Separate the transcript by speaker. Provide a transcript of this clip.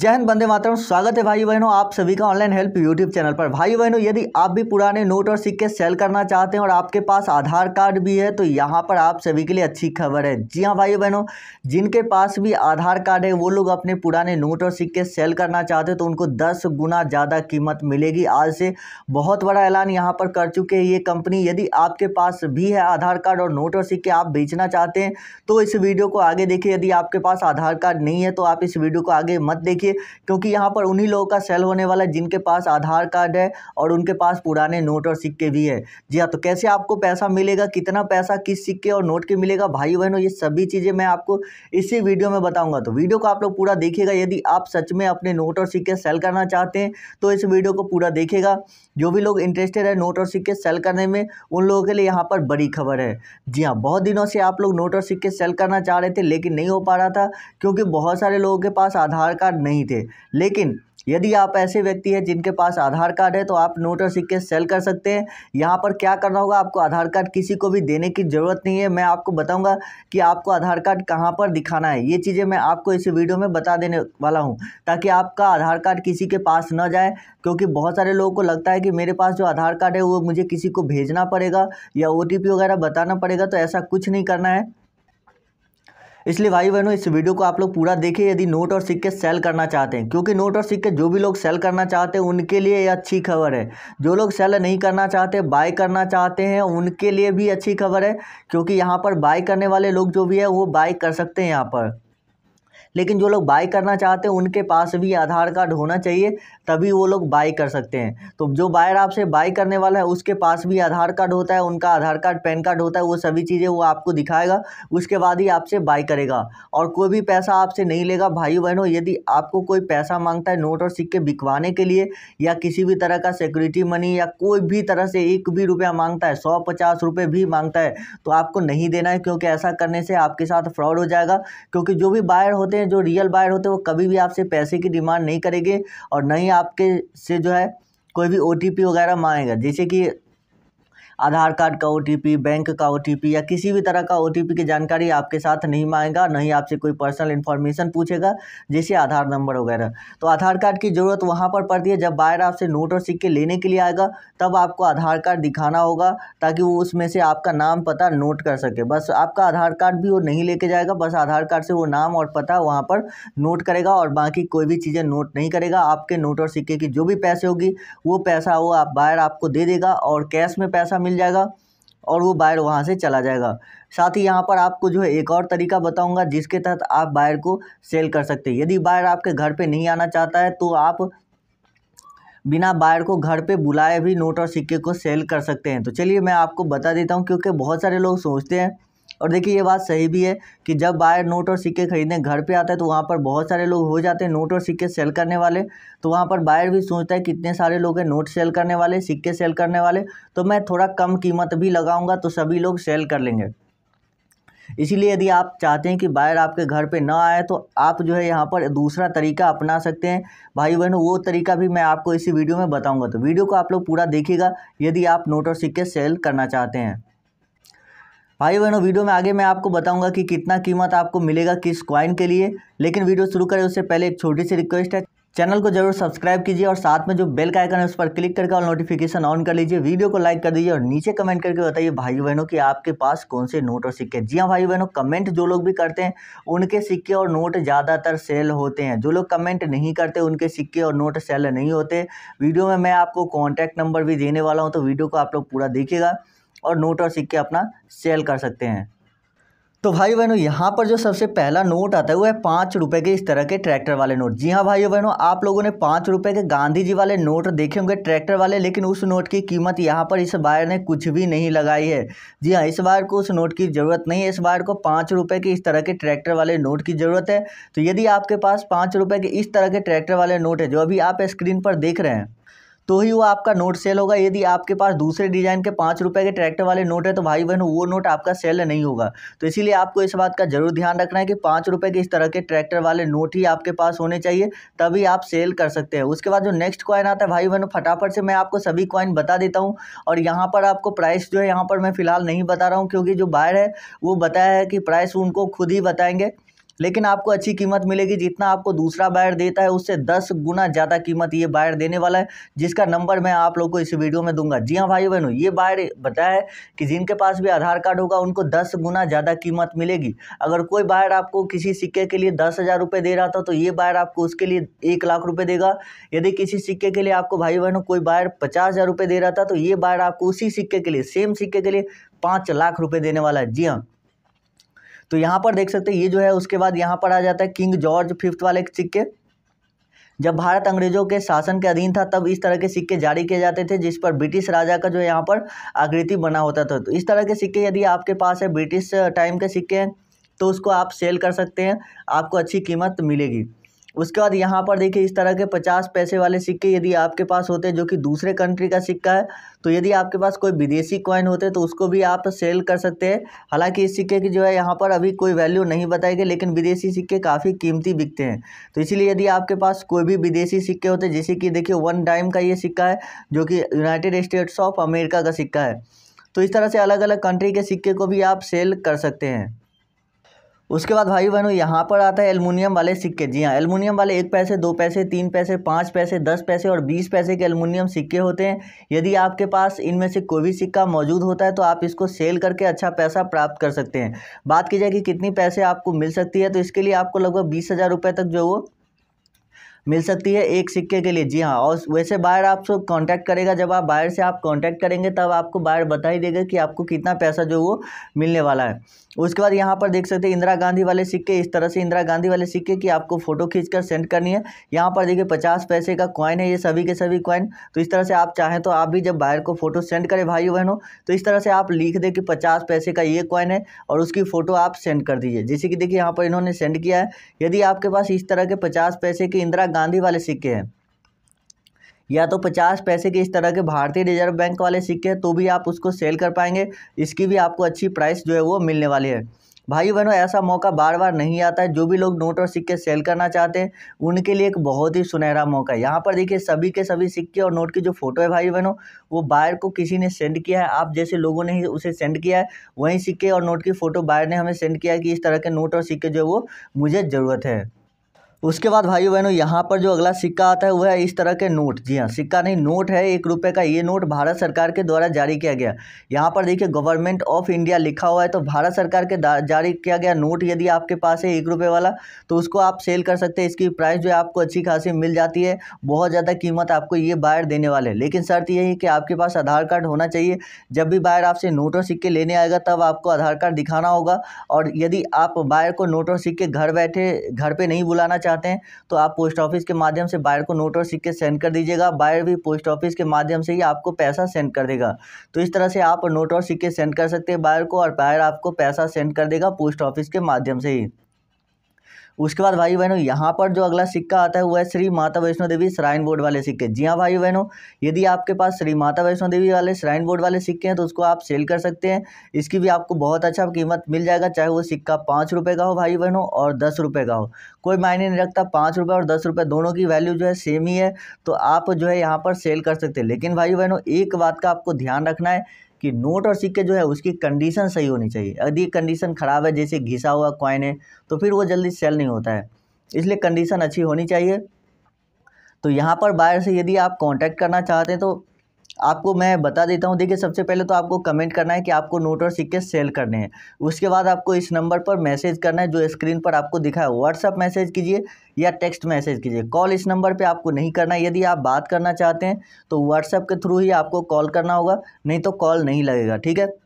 Speaker 1: जय हिंद बंदे मातरम स्वागत है भाई बहनों आप सभी का ऑनलाइन हेल्प यूट्यूब चैनल पर भाई बहनों यदि आप भी पुराने नोट और सिक्के सेल करना चाहते हैं और आपके पास आधार कार्ड भी है तो यहाँ पर आप सभी के लिए अच्छी खबर है जी हाँ भाई बहनों जिनके पास भी आधार कार्ड है वो लोग अपने पुराने नोट और सिक्के सेल करना चाहते हैं तो उनको दस गुना ज़्यादा कीमत मिलेगी आज से बहुत बड़ा ऐलान यहाँ पर कर चुके हैं ये कंपनी यदि आपके पास भी है आधार कार्ड और नोट और सिक्के आप बेचना चाहते हैं तो इस वीडियो को आगे देखिए यदि आपके पास आधार कार्ड नहीं है तो आप इस वीडियो को आगे मत देखिए देखिए क्योंकि यहाँ पर उन्हीं लोगों का सेल होने वाला है जिनके पास आधार कार्ड है और उनके पास पुराने नोट और सिक्के भी है जी हाँ तो कैसे आपको पैसा मिलेगा कितना पैसा किस सिक्के और नोट के मिलेगा भाई बहनों ये सभी चीज़ें मैं आपको इसी वीडियो में बताऊँगा तो वीडियो को आप लोग पूरा देखिएगा यदि आप सच में अपने नोट और सिक्के सेल करना चाहते हैं तो इस वीडियो को पूरा देखेगा जो भी लोग इंटरेस्टेड है नोट और सिक्के सेल करने में उन लोगों के लिए यहाँ पर बड़ी खबर है जी हाँ बहुत दिनों से आप लोग नोट और सिक्के सेल करना चाह रहे थे लेकिन नहीं हो पा रहा था क्योंकि बहुत सारे लोगों के पास आधार कार्ड नहीं थे लेकिन यदि आप ऐसे व्यक्ति हैं जिनके पास आधार कार्ड है तो आप नोट और सिक्के सेल कर सकते हैं यहाँ पर क्या करना होगा आपको आधार कार्ड किसी को भी देने की ज़रूरत नहीं है मैं आपको बताऊँगा कि आपको आधार कार्ड कहाँ पर दिखाना है ये चीज़ें मैं आपको इस वीडियो में बता देने वाला हूँ ताकि आपका आधार कार्ड किसी के पास न जाए क्योंकि बहुत सारे लोगों को लगता है कि मेरे पास जो आधार कार्ड है वो मुझे किसी को भेजना पड़ेगा या ओ वगैरह बताना पड़ेगा तो ऐसा कुछ नहीं करना है इसलिए भाई बहनों इस वीडियो को आप लोग पूरा देखें यदि नोट और सिक्के सेल करना चाहते हैं क्योंकि नोट और सिक्के जो भी लोग सेल करना चाहते हैं उनके लिए ये अच्छी खबर है जो लोग सेल नहीं करना चाहते बाय करना चाहते हैं उनके लिए भी अच्छी खबर है क्योंकि यहाँ पर बाय करने वाले लोग जो भी है वो बाय कर सकते हैं यहाँ पर लेकिन जो लोग बाई करना चाहते हैं उनके पास भी आधार कार्ड होना चाहिए तभी वो लोग बाई कर सकते हैं तो जो बायर आपसे बाई करने वाला है उसके पास भी आधार कार्ड होता है उनका आधार कार्ड पैन कार्ड होता है वो सभी चीज़ें वो आपको दिखाएगा उसके बाद ही आपसे बाई करेगा और कोई भी पैसा आपसे नहीं लेगा भाई बहनों यदि आपको कोई पैसा मांगता है नोट और सिक्के बिकवाने के लिए या किसी भी तरह का सिक्योरिटी मनी या कोई भी तरह से एक भी रुपया मांगता है सौ पचास रुपये भी मांगता है तो आपको नहीं देना है क्योंकि ऐसा करने से आपके साथ फ्रॉड हो जाएगा क्योंकि जो भी बायर होता होते हैं जो रियल बायर होते हैं वो कभी भी आपसे पैसे की डिमांड नहीं करेंगे और ना ही आपके से जो है कोई भी ओ वगैरह मांगेगा जैसे कि आधार कार्ड का ओ बैंक का ओ या किसी भी तरह का ओ की जानकारी आपके साथ नहीं मांगेगा नहीं आपसे कोई पर्सनल इन्फॉर्मेशन पूछेगा जैसे आधार नंबर वगैरह तो आधार कार्ड की ज़रूरत वहाँ पर पड़ती है जब बायर आपसे नोट और सिक्के लेने के लिए आएगा तब आपको आधार कार्ड दिखाना होगा ताकि वो उसमें से आपका नाम पता नोट कर सके बस आपका आधार कार्ड भी वो नहीं लेके जाएगा बस आधार कार्ड से वो नाम और पता वहाँ पर नोट करेगा और बाकी कोई भी चीज़ें नोट नहीं करेगा आपके नोट और सिक्के की जो भी पैसे होगी वो पैसा वो आप बायर आपको दे देगा और कैश में पैसा मिल मिल जाएगा और वो बायर वहाँ से चला जाएगा साथ ही यहाँ पर आपको जो है एक और तरीका बताऊंगा जिसके तहत आप बायर को सेल कर सकते हैं यदि बायर आपके घर पर नहीं आना चाहता है तो आप बिना बायर को घर पे बुलाए भी नोट और सिक्के को सेल कर सकते हैं तो चलिए मैं आपको बता देता हूँ क्योंकि बहुत सारे लोग सोचते हैं और देखिए ये बात सही भी है कि जब बायर नोट और सिक्के खरीदने घर पे आता है तो वहाँ पर बहुत सारे लोग हो जाते हैं नोट और सिक्के सेल करने वाले तो वहाँ पर बायर भी सोचता है कितने सारे लोग हैं नोट सेल करने वाले सिक्के सेल करने वाले तो मैं थोड़ा कम कीमत भी लगाऊँगा तो सभी लोग सेल कर लेंगे इसीलिए यदि आप चाहते हैं कि बायर आपके घर पे ना आए तो आप जो है यहाँ पर दूसरा तरीका अपना सकते हैं भाई बहनों वो तरीका भी मैं आपको इसी वीडियो में बताऊंगा तो वीडियो को आप लोग पूरा देखिएगा यदि आप नोट और सिक्के सेल करना चाहते हैं भाई बहनों वीडियो में आगे मैं आपको बताऊंगा कि कितना कीमत आपको मिलेगा किस क्वाइन के लिए लेकिन वीडियो शुरू करें उससे पहले एक छोटी सी रिक्वेस्ट है चैनल को जरूर सब्सक्राइब कीजिए और साथ में जो बेल का आइकन है उस पर क्लिक करके और नोटिफिकेशन ऑन कर लीजिए वीडियो को लाइक कर दीजिए और नीचे कमेंट करके बताइए भाई बहनों कि आपके पास कौन से नोट और सिक्के जी हाँ भाई बहनों कमेंट जो लोग भी करते हैं उनके सिक्के और नोट ज़्यादातर सेल होते हैं जो लोग कमेंट नहीं करते उनके सिक्के और नोट सेल नहीं होते वीडियो में मैं आपको कॉन्टैक्ट नंबर भी देने वाला हूँ तो वीडियो को आप लोग पूरा देखिएगा और नोट और सिक्के अपना सेल कर सकते हैं तो भाई बहनों यहाँ पर जो सबसे पहला नोट आता है वो है पाँच रुपये के इस तरह के ट्रैक्टर वाले नोट जी हाँ भाइयों बहनों आप लोगों ने पाँच रुपये के गांधी जी वाले नोट देखे होंगे ट्रैक्टर वाले लेकिन उस नोट की कीमत यहाँ पर इस बार ने कुछ भी नहीं लगाई है जी हाँ इस बार को उस नोट की ज़रूरत नहीं है इस बार को पाँच रुपये के इस तरह के ट्रैक्टर वाले नोट की ज़रूरत है तो यदि आपके पास पाँच रुपये के इस तरह के ट्रैक्टर वाले नोट है जो अभी आप स्क्रीन पर देख रहे हैं तो ही वो आपका नोट सेल होगा यदि आपके पास दूसरे डिज़ाइन के पाँच रुपये के ट्रैक्टर वाले नोट है तो भाई बहनों वो नोट आपका सेल नहीं होगा तो इसीलिए आपको इस बात का जरूर ध्यान रखना है कि पाँच रुपये के इस तरह के ट्रैक्टर वाले नोट ही आपके पास होने चाहिए तभी आप सेल कर सकते हैं उसके बाद जो नेक्स्ट कॉइन आता है भाई बहनों फटाफट से मैं आपको सभी कॉइन बता देता हूँ और यहाँ पर आपको प्राइस जो है यहाँ पर मैं फ़िलहाल नहीं बता रहा हूँ क्योंकि जो बायर है वो बताया है कि प्राइस उनको खुद ही बताएंगे लेकिन आपको अच्छी कीमत मिलेगी जितना आपको दूसरा बायर देता है उससे दस गुना ज़्यादा कीमत ये बायर देने वाला है जिसका नंबर मैं आप लोग को इस वीडियो में दूंगा जी हाँ भाई बहनों ये बायर बताया है कि जिनके पास भी आधार कार्ड होगा उनको दस गुना ज़्यादा कीमत मिलेगी अगर कोई बायर आपको किसी सिक्के के लिए दस हज़ार रुपये दे रहा था तो ये बायर आपको उसके लिए एक लाख रुपये देगा यदि किसी सिक्के के लिए आपको भाई बहनों कोई बायर पचास हज़ार रुपये दे रहा था तो ये बायर आपको उसी सिक्के के लिए सेम सिक्के के लिए पाँच लाख रुपये देने वाला है जी हाँ तो यहाँ पर देख सकते हैं ये जो है उसके बाद यहाँ पर आ जाता है किंग जॉर्ज फिफ्थ वाले सिक्के जब भारत अंग्रेजों के शासन के अधीन था तब इस तरह के सिक्के जारी किए जाते थे जिस पर ब्रिटिश राजा का जो यहाँ पर आकृति बना होता था तो इस तरह के सिक्के यदि आपके पास है ब्रिटिश टाइम के सिक्के हैं तो उसको आप सेल कर सकते हैं आपको अच्छी कीमत मिलेगी उसके बाद यहाँ पर देखिए इस तरह के पचास पैसे वाले सिक्के यदि आपके पास होते हैं जो कि दूसरे कंट्री का सिक्का है तो यदि आपके पास कोई विदेशी कॉइन होते तो उसको भी आप सेल कर सकते हैं हालांकि इस सिक्के की जो है यहाँ पर अभी कोई वैल्यू नहीं बताई गई लेकिन विदेशी सिक्के काफ़ी कीमती बिकते हैं तो इसीलिए यदि आपके पास कोई भी विदेशी सिक्के होते जैसे कि देखिए वन टाइम का ये सिक्का है जो कि यूनाइटेड स्टेट्स ऑफ अमेरिका का सिक्का है तो इस तरह से अलग अलग कंट्री के सिक्के को भी आप सेल कर सकते हैं उसके बाद भाई बहनों यहाँ पर आता है एलमुनियम वाले सिक्के जी हाँ एलमुनियम वाले एक पैसे दो पैसे तीन पैसे पाँच पैसे दस पैसे और बीस पैसे के एलमुनियम सिक्के होते हैं यदि आपके पास इनमें से कोई भी सिक्का मौजूद होता है तो आप इसको सेल करके अच्छा पैसा प्राप्त कर सकते हैं बात की जाए कि कितनी पैसे आपको मिल सकती है तो इसके लिए आपको लगभग बीस हज़ार रुपये तक जो वो मिल सकती है एक सिक्के के लिए जी हाँ और वैसे बायर आपसे कांटेक्ट करेगा जब आप बायर से आप कांटेक्ट करेंगे तब आपको बायर बता ही देगा कि आपको कितना पैसा जो वो मिलने वाला है उसके बाद यहाँ पर देख सकते हैं इंदिरा गांधी वाले सिक्के इस तरह से इंदिरा गांधी वाले सिक्के की आपको फ़ोटो खींचकर सेंड करनी है यहाँ पर देखिए पचास पैसे का कॉइन है ये सभी के सभी कॉइन तो इस तरह से आप चाहें तो आप भी जब बायर को फ़ोटो सेंड करें भाई बहनों तो इस तरह से आप लिख दें कि पचास पैसे का ये कॉइन है और उसकी फ़ोटो आप सेंड कर दीजिए जैसे कि देखिए यहाँ पर इन्होंने सेंड किया है यदि आपके पास इस तरह के पचास पैसे के इंदिरा गांधी वाले सिक्के हैं या तो पचास पैसे के इस तरह के भारतीय रिजर्व बैंक वाले सिक्के हैं तो भी आप उसको सेल कर पाएंगे इसकी भी आपको अच्छी प्राइस जो है वो मिलने वाली है भाई बहनों ऐसा मौका बार बार नहीं आता है जो भी लोग नोट और सिक्के सेल करना चाहते हैं उनके लिए एक बहुत ही सुनहरा मौका है यहाँ पर देखिए सभी के सभी सिक्के और नोट की जो फोटो है भाई बहनों वो बायर को किसी ने सेंड किया है आप जैसे लोगों ने ही उसे सेंड किया है वहीं सिक्के और नोट की फ़ोटो बायर ने हमें सेंड किया है कि इस तरह के नोट और सिक्के जो है वो मुझे ज़रूरत है उसके बाद भाई बहनों यहाँ पर जो अगला सिक्का आता है वह है इस तरह के नोट जी हाँ सिक्का नहीं नोट है एक रुपये का ये नोट भारत सरकार के द्वारा जारी किया गया यहाँ पर देखिए गवर्नमेंट ऑफ इंडिया लिखा हुआ है तो भारत सरकार के जारी किया गया नोट यदि आपके पास है एक रुपये वाला तो उसको आप सेल कर सकते हैं इसकी प्राइस जो है आपको अच्छी खासी मिल जाती है बहुत ज़्यादा कीमत आपको ये बायर देने वाले हैं लेकिन शर्त यही है कि आपके पास आधार कार्ड होना चाहिए जब भी बायर आपसे नोट और सिक्के लेने आएगा तब आपको आधार कार्ड दिखाना होगा और यदि आप बायर को नोट और सिक्के घर बैठे घर पर नहीं बुलाना चाहते हैं तो आप पोस्ट ऑफिस के माध्यम से बायर को नोट और सिक्के सेंड कर दीजिएगा बायर भी पोस्ट ऑफिस के माध्यम से ही आपको पैसा सेंड कर देगा तो इस तरह से आप नोट और सिक्के सेंड कर सकते हैं बायर को और बायर आपको पैसा सेंड कर देगा पोस्ट ऑफिस के माध्यम से ही उसके बाद भाई बहनों यहाँ पर जो अगला सिक्का आता है वो है श्री माता वैष्णो देवी श्राइन बोर्ड वाले सिक्के जी हाँ भाई बहनों यदि आपके पास श्री माता वैष्णो देवी वाले श्राइन बोर्ड वाले सिक्के हैं तो उसको आप सेल कर सकते हैं इसकी भी आपको बहुत अच्छा कीमत मिल जाएगा चाहे वो सिक्का पाँच रुपये का हो भाई बहनों और दस रुपये का हो कोई मायने नहीं रखता पाँच रुपये और दस रुपये दोनों की वैल्यू जो है सेम ही है तो आप जो है यहाँ पर सेल कर सकते हैं लेकिन भाई बहनों एक बात का आपको ध्यान रखना है कि नोट और सिक्के जो है उसकी कंडीशन सही होनी चाहिए यदि कंडीशन ख़राब है जैसे घिसा हुआ कॉइन है तो फिर वो जल्दी सेल नहीं होता है इसलिए कंडीशन अच्छी होनी चाहिए तो यहाँ पर बायर से यदि आप कांटेक्ट करना चाहते हैं तो आपको मैं बता देता हूँ देखिए सबसे पहले तो आपको कमेंट करना है कि आपको नोट और सिक्के सेल करने हैं उसके बाद आपको इस नंबर पर मैसेज करना है जो स्क्रीन पर आपको दिखा है व्हाट्सअप मैसेज कीजिए या टेक्स्ट मैसेज कीजिए कॉल इस नंबर पे आपको नहीं करना है यदि आप बात करना चाहते हैं तो व्हाट्सअप के थ्रू ही आपको कॉल करना होगा नहीं तो कॉल नहीं लगेगा ठीक है